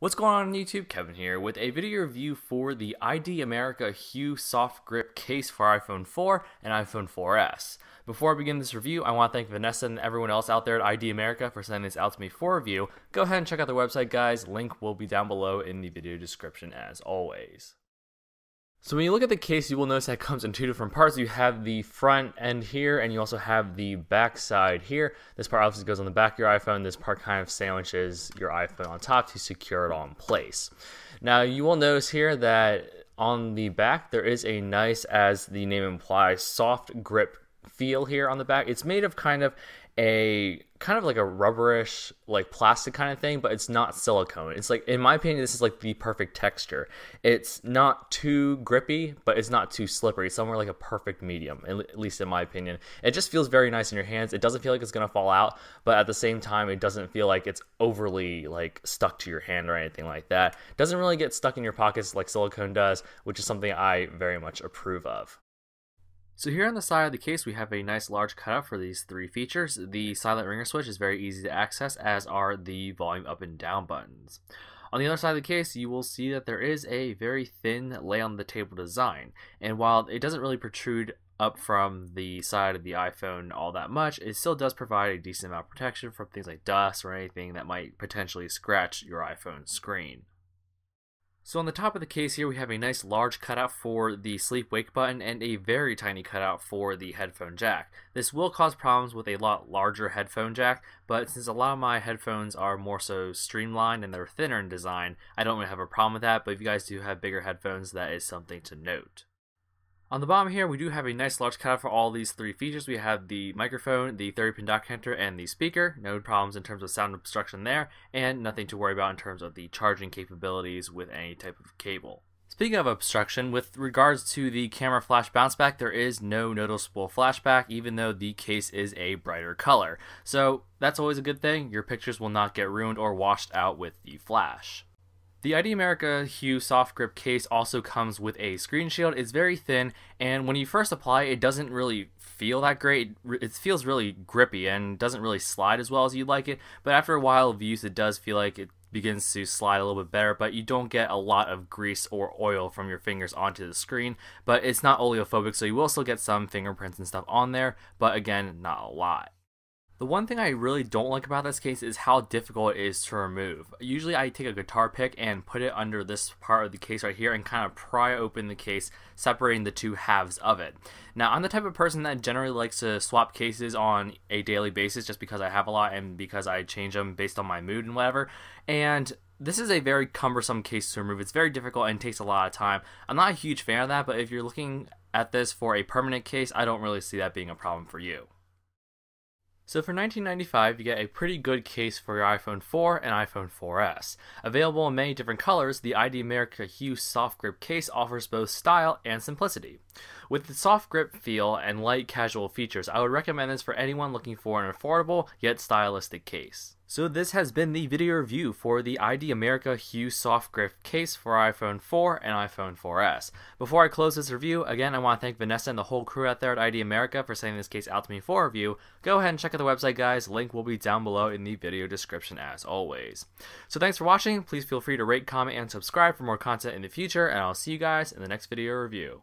What's going on, on YouTube? Kevin here with a video review for the ID America Hue Soft Grip case for iPhone 4 and iPhone 4S. Before I begin this review, I want to thank Vanessa and everyone else out there at ID America for sending this out to me for review. Go ahead and check out their website, guys. Link will be down below in the video description as always. So when you look at the case, you will notice that it comes in two different parts. You have the front end here, and you also have the back side here. This part obviously goes on the back of your iPhone. This part kind of sandwiches your iPhone on top to secure it all in place. Now you will notice here that on the back there is a nice, as the name implies, soft grip feel here on the back. It's made of kind of a kind of like a rubberish like plastic kind of thing but it's not silicone it's like in my opinion this is like the perfect texture it's not too grippy but it's not too slippery somewhere like a perfect medium at least in my opinion it just feels very nice in your hands it doesn't feel like it's going to fall out but at the same time it doesn't feel like it's overly like stuck to your hand or anything like that it doesn't really get stuck in your pockets like silicone does which is something i very much approve of so here on the side of the case we have a nice large cutout for these three features. The silent ringer switch is very easy to access as are the volume up and down buttons. On the other side of the case you will see that there is a very thin lay on the table design and while it doesn't really protrude up from the side of the iPhone all that much, it still does provide a decent amount of protection from things like dust or anything that might potentially scratch your iPhone screen. So on the top of the case here, we have a nice large cutout for the sleep-wake button and a very tiny cutout for the headphone jack. This will cause problems with a lot larger headphone jack, but since a lot of my headphones are more so streamlined and they're thinner in design, I don't really have a problem with that, but if you guys do have bigger headphones, that is something to note. On the bottom here, we do have a nice large cutout for all these three features. We have the microphone, the 30-pin dock connector, and the speaker. No problems in terms of sound obstruction there, and nothing to worry about in terms of the charging capabilities with any type of cable. Speaking of obstruction, with regards to the camera flash bounce back, there is no noticeable flashback, even though the case is a brighter color. So that's always a good thing. Your pictures will not get ruined or washed out with the flash. The ID America Hue Soft Grip case also comes with a screen shield. It's very thin, and when you first apply, it doesn't really feel that great. It feels really grippy and doesn't really slide as well as you'd like it. But after a while of use, it does feel like it begins to slide a little bit better, but you don't get a lot of grease or oil from your fingers onto the screen. But it's not oleophobic, so you will still get some fingerprints and stuff on there, but again, not a lot. The one thing I really don't like about this case is how difficult it is to remove. Usually I take a guitar pick and put it under this part of the case right here and kind of pry open the case, separating the two halves of it. Now I'm the type of person that generally likes to swap cases on a daily basis just because I have a lot and because I change them based on my mood and whatever. And this is a very cumbersome case to remove. It's very difficult and takes a lot of time. I'm not a huge fan of that, but if you're looking at this for a permanent case, I don't really see that being a problem for you. So for 1995, you get a pretty good case for your iPhone 4 and iPhone 4S. Available in many different colors, the ID America Hue soft grip case offers both style and simplicity. With the soft grip feel and light casual features, I would recommend this for anyone looking for an affordable yet stylistic case. So this has been the video review for the ID America Hue Soft Grip case for iPhone 4 and iPhone 4S. Before I close this review, again I want to thank Vanessa and the whole crew out there at ID America for sending this case out to me for review. Go ahead and check out the website guys, link will be down below in the video description as always. So thanks for watching, please feel free to rate, comment, and subscribe for more content in the future, and I'll see you guys in the next video review.